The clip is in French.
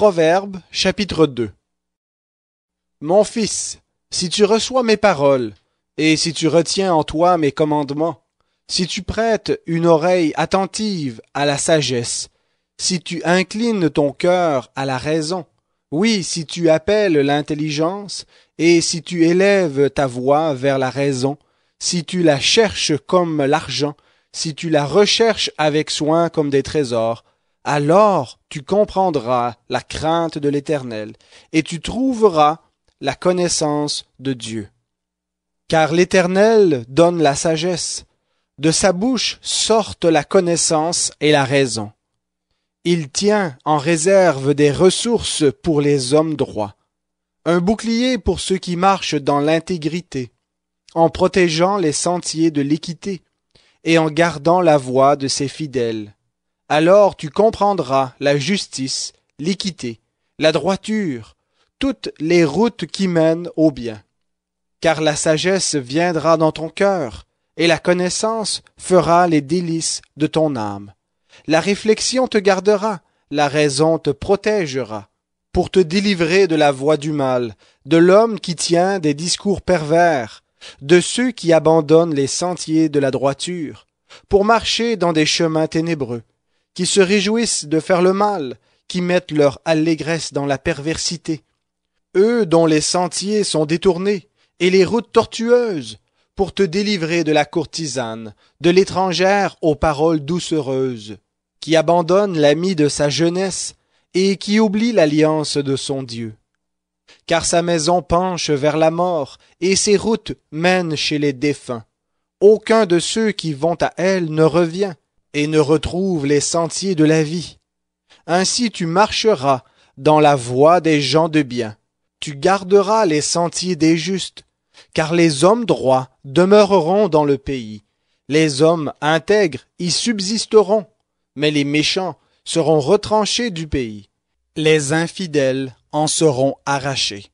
Proverbe chapitre 2 Mon fils, si tu reçois mes paroles, et si tu retiens en toi mes commandements, si tu prêtes une oreille attentive à la sagesse, si tu inclines ton cœur à la raison, oui, si tu appelles l'intelligence, et si tu élèves ta voix vers la raison, si tu la cherches comme l'argent, si tu la recherches avec soin comme des trésors, alors tu comprendras la crainte de l'Éternel, et tu trouveras la connaissance de Dieu. Car l'Éternel donne la sagesse, de sa bouche sortent la connaissance et la raison. Il tient en réserve des ressources pour les hommes droits, un bouclier pour ceux qui marchent dans l'intégrité, en protégeant les sentiers de l'équité et en gardant la voie de ses fidèles. Alors tu comprendras la justice, l'équité, la droiture, toutes les routes qui mènent au bien. Car la sagesse viendra dans ton cœur, et la connaissance fera les délices de ton âme. La réflexion te gardera, la raison te protégera, pour te délivrer de la voie du mal, de l'homme qui tient des discours pervers, de ceux qui abandonnent les sentiers de la droiture, pour marcher dans des chemins ténébreux, qui se réjouissent de faire le mal, qui mettent leur allégresse dans la perversité. Eux dont les sentiers sont détournés, et les routes tortueuses, pour te délivrer de la courtisane, de l'étrangère aux paroles doucereuses, qui abandonne l'ami de sa jeunesse, et qui oublie l'alliance de son Dieu. Car sa maison penche vers la mort, et ses routes mènent chez les défunts. Aucun de ceux qui vont à elle ne revient, et ne retrouve les sentiers de la vie. Ainsi tu marcheras dans la voie des gens de bien. Tu garderas les sentiers des justes, car les hommes droits demeureront dans le pays. Les hommes intègres y subsisteront, mais les méchants seront retranchés du pays. Les infidèles en seront arrachés.